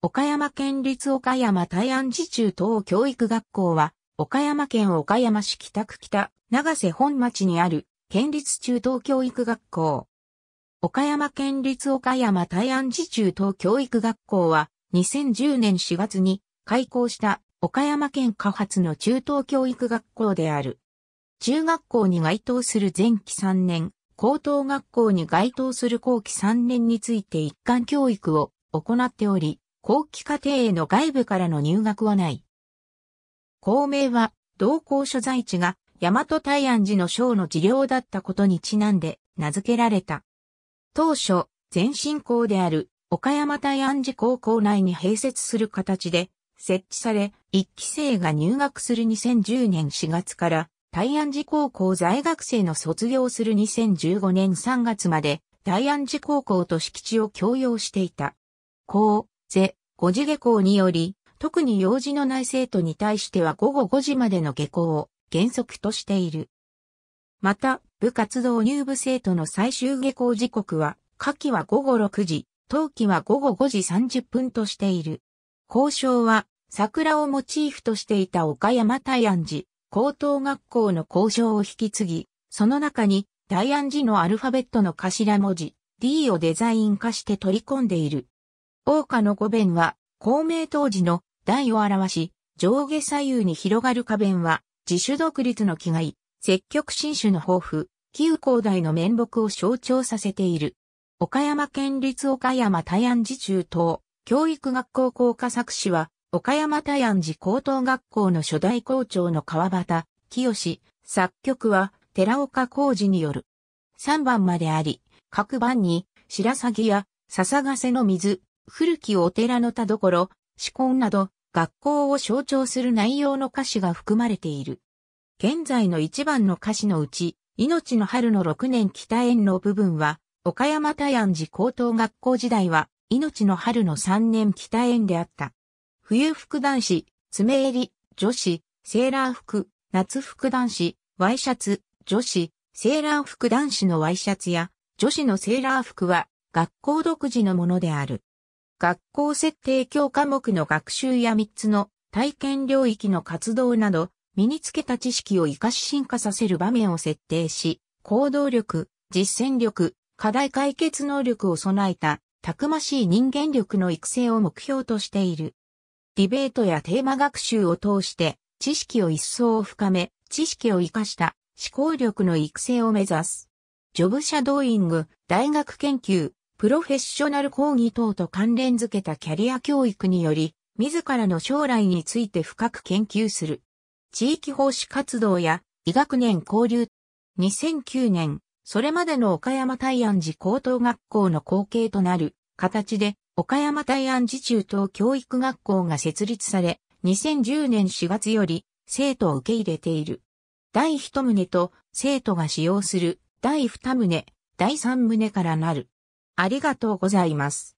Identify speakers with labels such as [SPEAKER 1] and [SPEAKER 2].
[SPEAKER 1] 岡山県立岡山大安寺中等教育学校は、岡山県岡山市北区北、長瀬本町にある、県立中等教育学校。岡山県立岡山大安寺中等教育学校は、2010年4月に開校した岡山県下発の中等教育学校である。中学校に該当する前期3年、高等学校に該当する後期3年について一貫教育を行っており、後期課程への外部からの入学はない。校名は、同校所在地が、大和大安寺の省の治療だったことにちなんで、名付けられた。当初、前新校である、岡山大安寺高校内に併設する形で、設置され、1期生が入学する2010年4月から、大安寺高校在学生の卒業する2015年3月まで、大安寺高校と敷地を共用していた。高、ゼ、5時下校により、特に用事のない生徒に対しては午後5時までの下校を原則としている。また、部活動入部生徒の最終下校時刻は、夏季は午後6時、冬季は午後5時30分としている。交渉は、桜をモチーフとしていた岡山大安寺、高等学校の交渉を引き継ぎ、その中に大安寺のアルファベットの頭文字 D をデザイン化して取り込んでいる。大花の五弁は、孔明当時の台を表し、上下左右に広がる花弁は、自主独立の気概、積極新種の抱負、旧広大の面目を象徴させている。岡山県立岡山大安寺中等、教育学校校科作詞は、岡山大安寺高等学校の初代校長の川端、清、作曲は、寺岡浩二による。3番まであり、各番に、白鷺や、笹ヶ瀬の水、古きお寺の田所、志根など、学校を象徴する内容の歌詞が含まれている。現在の一番の歌詞のうち、命の春の6年北園の部分は、岡山大安寺高等学校時代は、命の春の3年北園であった。冬服男子、爪襟、女子、セーラー服、夏服男子、ワイシャツ、女子、セーラー服男子のワイシャツや、女子のセーラー服は、学校独自のものである。学校設定教科目の学習や3つの体験領域の活動など、身につけた知識を活かし進化させる場面を設定し、行動力、実践力、課題解決能力を備えた、たくましい人間力の育成を目標としている。ディベートやテーマ学習を通して、知識を一層深め、知識を活かした思考力の育成を目指す。ジョブシャドーイング、大学研究、プロフェッショナル講義等と関連づけたキャリア教育により、自らの将来について深く研究する。地域奉仕活動や、医学年交流。2009年、それまでの岡山大安寺高等学校の後継となる形で、岡山大安寺中等教育学校が設立され、2010年4月より生徒を受け入れている。第1棟と生徒が使用する第2棟、第3棟からなる。ありがとうございます。